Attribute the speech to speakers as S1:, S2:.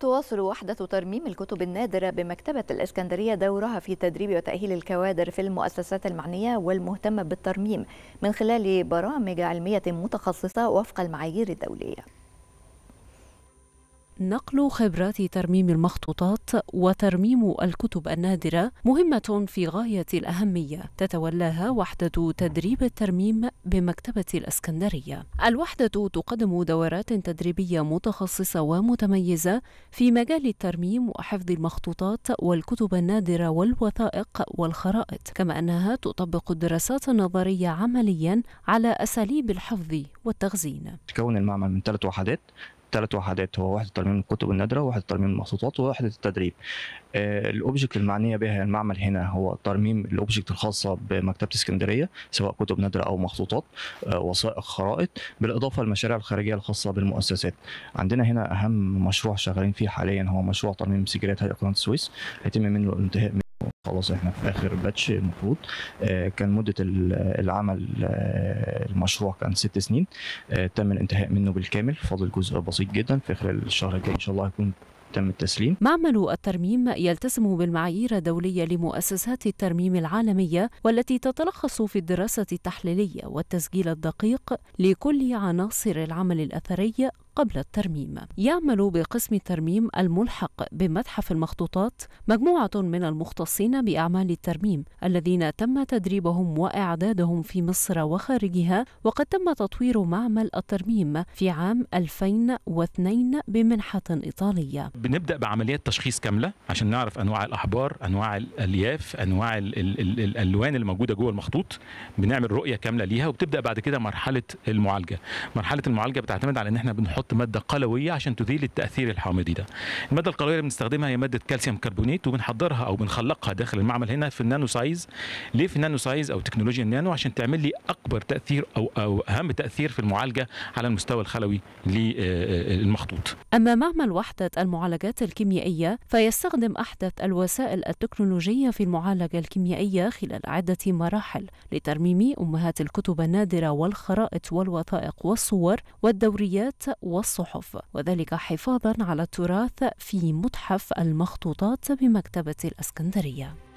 S1: تواصل وحدة ترميم الكتب النادرة بمكتبة الإسكندرية دورها في تدريب وتأهيل الكوادر في المؤسسات المعنية والمهتمة بالترميم من خلال برامج علمية متخصصة وفق المعايير الدولية نقل خبرات ترميم المخطوطات وترميم الكتب النادرة مهمة في غاية الأهمية تتولاها وحدة تدريب الترميم بمكتبة الإسكندرية الوحدة تقدم دورات تدريبية متخصصة ومتميزة في مجال الترميم وحفظ المخطوطات والكتب النادرة والوثائق والخرائط كما أنها تطبق الدراسات النظرية عمليا على أساليب الحفظ والتخزين
S2: تكون المعمل من ثلاث وحدات ثلاث وحدات هو وحده ترميم الكتب النادره وواحدة ترميم المخطوطات ووحده التدريب آه، الاوبجكت المعنيه بها المعمل هنا هو ترميم الاوبجكت الخاصه بمكتبه اسكندريه سواء كتب نادره او مخطوطات آه، وثائق خرائط بالاضافه للمشاريع الخارجيه الخاصه بالمؤسسات عندنا هنا اهم مشروع شغالين فيه حاليا هو مشروع ترميم سجلات هيئه قناه السويس هيتم منه الانتهاء خلاص احنا في اخر باتش المفروض آه، كان مده العمل آه، المشروع كان ست سنين آه، تم الانتهاء منه بالكامل فاضل جزء بسيط جدا في خلال الشهر الجاي ان شاء الله هيكون تم التسليم
S1: معمل الترميم يلتزم بالمعايير الدولية لمؤسسات الترميم العالمية والتي تتلخص في الدراسة التحليلية والتسجيل الدقيق لكل عناصر العمل الأثري قبل الترميم يعمل بقسم الترميم الملحق بمتحف المخطوطات مجموعة من المختصين بأعمال الترميم الذين تم تدريبهم وإعدادهم في مصر وخارجها وقد تم تطوير معمل الترميم في عام 2002 بمنحة إيطالية
S3: بنبدأ بعمليات تشخيص كاملة عشان نعرف أنواع الأحبار أنواع الألياف أنواع ال ال ال الألوان الموجودة جوه المخطوط بنعمل رؤية كاملة ليها وبتبدأ بعد كده مرحلة المعالجة مرحلة المعالجة بتعتمد على أن احنا بنحط بنحط ماده قلويه عشان تذيل التاثير الحامضي ده الماده القلويه اللي بنستخدمها هي ماده كالسيوم كربونيت وبنحضرها او بنخلقها داخل المعمل هنا في النانو سايز ليه في النانو سايز او تكنولوجيا النانو عشان تعمل لي اكبر تاثير او او اهم تاثير في المعالجه على المستوى الخلوي للمخطوط آه، آه،
S1: اما معمل وحده المعالجات الكيميائيه فيستخدم احدث الوسائل التكنولوجيه في المعالجه الكيميائيه خلال عده مراحل لترميم امهات الكتب النادره والخرائط والوثائق والصور والدوريات والصحف وذلك حفاظا على التراث في متحف المخطوطات بمكتبة الإسكندرية